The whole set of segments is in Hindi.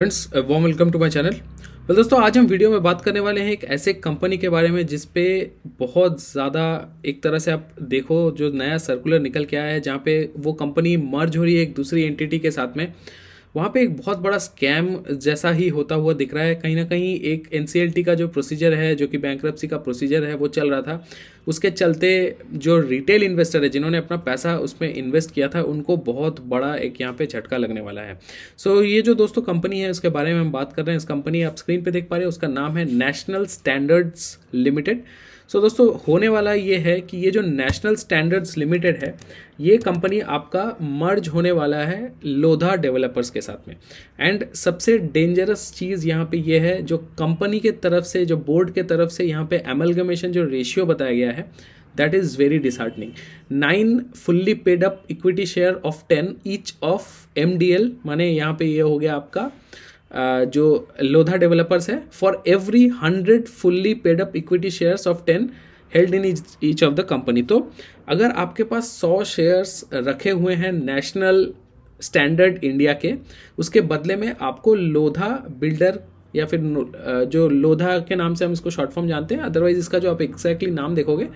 friends warm welcome to my channel तो दोस्तों आज हम वीडियो में बात करने वाले हैं एक ऐसे कंपनी के बारे में जिस पे बहुत ज़्यादा एक तरह से आप देखो जो नया सर्कुलर निकल के आया है जहाँ पे वो कंपनी मर्ज हो रही है एक दूसरी एंटिटी के साथ में वहाँ पे एक बहुत बड़ा स्कैम जैसा ही होता हुआ दिख रहा है कहीं ना कहीं एक एन का जो प्रोसीजर है जो कि बैंक का प्रोसीजर है वो चल रहा था उसके चलते जो रिटेल इन्वेस्टर है जिन्होंने अपना पैसा उसमें इन्वेस्ट किया था उनको बहुत बड़ा एक यहाँ पे झटका लगने वाला है सो so, ये जो दोस्तों कंपनी है उसके बारे में हम बात कर रहे हैं इस कंपनी आप स्क्रीन पर देख पा रहे हैं उसका नाम है national standards limited so so, दोस्तों होने वाला ये है कि ये जो नेशनल स्टैंडर्ड्स लिमिटेड है ये कंपनी आपका मर्ज होने वाला है लोधा डेवलपर्स के साथ में एंड सबसे डेंजरस चीज़ यहाँ पे ये है जो कंपनी के तरफ से जो बोर्ड के तरफ से यहाँ पे एमलगमेशन जो रेशियो बताया गया है that is very disheartening nine fully paid up equity share of ten each of M D L माने यहाँ पे ये हो गया आपका जो लोधा डेवलपर्स है for every hundred fully paid up equity shares of ten held in each of the company तो अगर आपके पास सौ शेयर्स रखे हुए हैं नेशनल स्टैंडर्ड इंडिया के उसके बदले में आपको लोधा बिल्डर या फिर जो लोधा के नाम से हम इसको शॉर्ट फॉर्म जानते हैं अदरवाइज इसका जो आप एग्जैक्टली exactly नाम देखोगे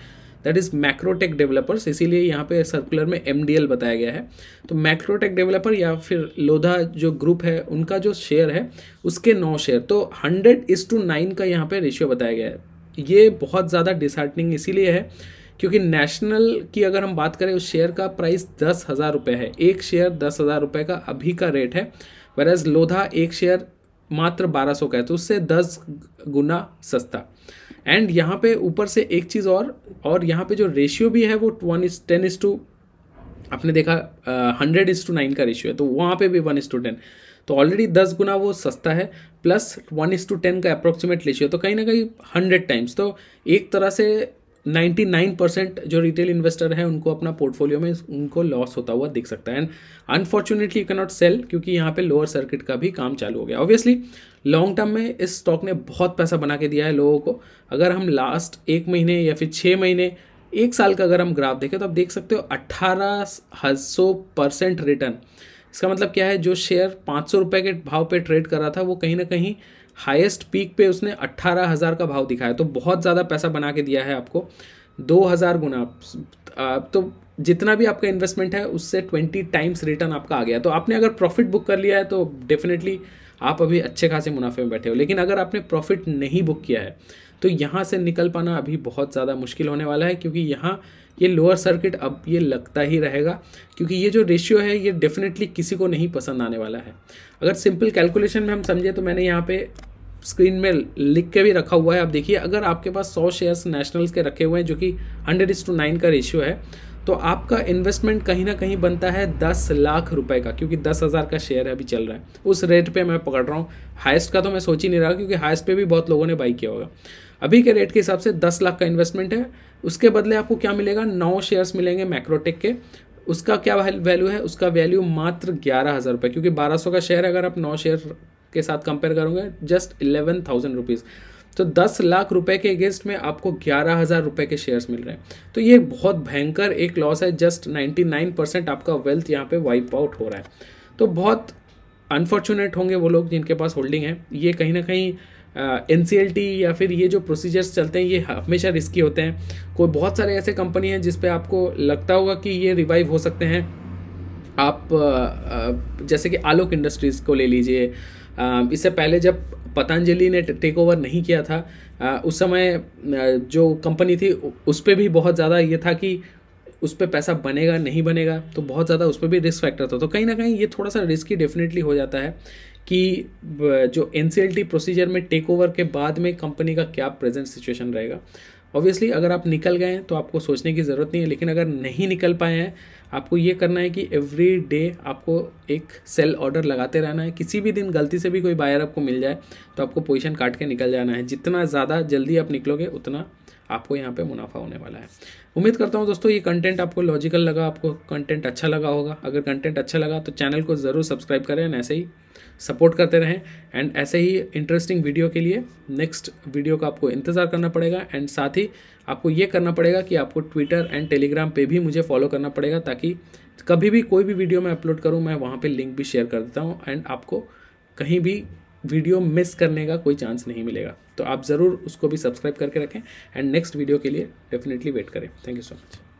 दैट इज़ मैक्रोटेक डेवलपर्स इसीलिए यहाँ पे सर्कुलर में एम बताया गया है तो मैक्रोटेक डेवलपर या फिर लोधा जो ग्रुप है उनका जो शेयर है उसके नौ शेयर तो हंड्रेड इज़ टू नाइन का यहाँ पे रेशियो बताया गया है ये बहुत ज़्यादा डिसहार्टनिंग इसीलिए है क्योंकि नेशनल की अगर हम बात करें उस शेयर का प्राइस दस हज़ार रुपये है एक शेयर दस हज़ार रुपये का अभी का रेट है वरज लोधा एक शेयर मात्र बारह सौ का है तो उससे दस गुना सस्ता एंड यहाँ पे ऊपर से एक चीज़ और और यहाँ पे जो रेशियो भी है वो one is ten is to आपने देखा हंड्रेड इज टू नाइन का रेशियो है तो वहाँ पे भी वन इज टू टेन तो ऑलरेडी दस गुना वो सस्ता है plus one is to ten का अप्रोक्सीमेट रेशियो तो कहीं ना कहीं हंड्रेड टाइम्स तो एक तरह से 99 परसेंट जो रिटेल इन्वेस्टर हैं उनको अपना पोर्टफोलियो में उनको लॉस होता हुआ दिख सकता है and unfortunately you cannot sell क्योंकि यहाँ पे लोअर सर्किट का भी काम चालू हो गया ऑब्वियसली लॉन्ग टर्म में इस स्टॉक ने बहुत पैसा बना के दिया है लोगों को अगर हम लास्ट एक महीने या फिर छः महीने एक साल का अगर हम ग्राफ देखें तो आप देख सकते हो अट्ठारह सौ परसेंट रिटर्न इसका मतलब क्या है जो शेयर पाँच सौ रुपये के भाव पे ट्रेड कर रहा था वो कहीं ना कहीं हाईएस्ट पीक पे उसने अट्ठारह हज़ार का भाव दिखाया तो बहुत ज़्यादा पैसा बना के दिया है आपको दो हज़ार गुना तो जितना भी आपका इन्वेस्टमेंट है उससे ट्वेंटी टाइम्स रिटर्न आपका आ गया तो आपने अगर प्रॉफिट बुक कर लिया है तो डेफिनेटली आप अभी अच्छे खासे मुनाफे में बैठे हो लेकिन अगर आपने प्रॉफिट नहीं बुक किया है तो यहाँ से निकल पाना अभी बहुत ज़्यादा मुश्किल होने वाला है क्योंकि यहाँ ये लोअर सर्किट अब ये लगता ही रहेगा क्योंकि ये जो रेशियो है ये डेफिनेटली किसी को नहीं पसंद आने वाला है अगर सिंपल कैलकुलेशन में हम समझें तो मैंने यहाँ पे स्क्रीन में लिख के भी रखा हुआ है आप देखिए अगर आपके पास सौ शेयर्स नेशनल्स के रखे हुए हैं जो कि हंड्रेड इज टू नाइन का रेशियो है तो आपका इन्वेस्टमेंट कहीं ना कहीं बनता है दस लाख रुपए का क्योंकि दस हज़ार का शेयर अभी चल रहा है उस रेट पे मैं पकड़ रहा हूँ हाइस्ट का तो मैं सोच ही नहीं रहा क्योंकि हाइस्ट पे भी बहुत लोगों ने बाई किया होगा अभी के रेट के हिसाब से दस लाख का इन्वेस्टमेंट है उसके बदले आपको क्या मिलेगा नौ शेयर्स मिलेंगे मैक्रोटेक के उसका क्या वैल्यू है उसका वैल्यू मात्र ग्यारह हज़ार रुपये क्योंकि बारह सौ का शेयर अगर आप नौ शेयर के साथ कंपेयर करोगे जस्ट इलेवन थाउजेंड रुपीज़ तो 10 लाख रुपए के अगेंस्ट में आपको ग्यारह हज़ार रुपये के शेयर्स मिल रहे हैं तो ये बहुत भयंकर एक लॉस है जस्ट 99 परसेंट आपका वेल्थ यहाँ पे वाइप आउट हो रहा है तो बहुत अनफॉर्चुनेट होंगे वो लोग जिनके पास होल्डिंग है ये कहीं ना कहीं एन uh, या फिर ये जो प्रोसीजर्स चलते हैं ये हमेशा रिस्की होते हैं कोई बहुत सारे ऐसे कंपनी हैं जिसपे आपको लगता होगा कि ये रिवाइव हो सकते हैं आप जैसे कि आलोक इंडस्ट्रीज़ को ले लीजिए इससे पहले जब पतंजलि ने टेक ओवर नहीं किया था उस समय जो कंपनी थी उस पर भी बहुत ज़्यादा ये था कि उस पर पैसा बनेगा नहीं बनेगा तो बहुत ज़्यादा उस पर भी रिस्क फैक्टर था तो कहीं ना कहीं ये थोड़ा सा रिस्की डेफिनेटली हो जाता है कि जो एन प्रोसीजर में टेक ओवर के बाद में कंपनी का क्या प्रेजेंट सिचुएशन रहेगा ऑब्वियसली अगर आप निकल गए हैं तो आपको सोचने की ज़रूरत नहीं है लेकिन अगर नहीं निकल पाए हैं आपको ये करना है कि एवरी डे आपको एक सेल ऑर्डर लगाते रहना है किसी भी दिन गलती से भी कोई बायर आपको मिल जाए तो आपको पोजीशन काट के निकल जाना है जितना ज़्यादा जल्दी आप निकलोगे उतना आपको यहाँ पे मुनाफा होने वाला है उम्मीद करता हूँ दोस्तों ये कंटेंट आपको लॉजिकल लगा आपको कंटेंट अच्छा लगा होगा अगर कंटेंट अच्छा लगा तो चैनल को ज़रूर सब्सक्राइब करें एंड ऐसे ही सपोर्ट करते रहें एंड ऐसे ही इंटरेस्टिंग वीडियो के लिए नेक्स्ट वीडियो का आपको इंतज़ार करना पड़ेगा एंड साथ ही आपको ये करना पड़ेगा कि आपको ट्विटर एंड टेलीग्राम पर भी मुझे फॉलो करना पड़ेगा ताकि कभी भी कोई भी वीडियो मैं अपलोड करूँ मैं वहाँ पर लिंक भी शेयर कर देता हूँ एंड आपको कहीं भी वीडियो मिस करने का कोई चांस नहीं मिलेगा तो आप ज़रूर उसको भी सब्सक्राइब करके रखें एंड नेक्स्ट वीडियो के लिए डेफिनेटली वेट करें थैंक यू सो मच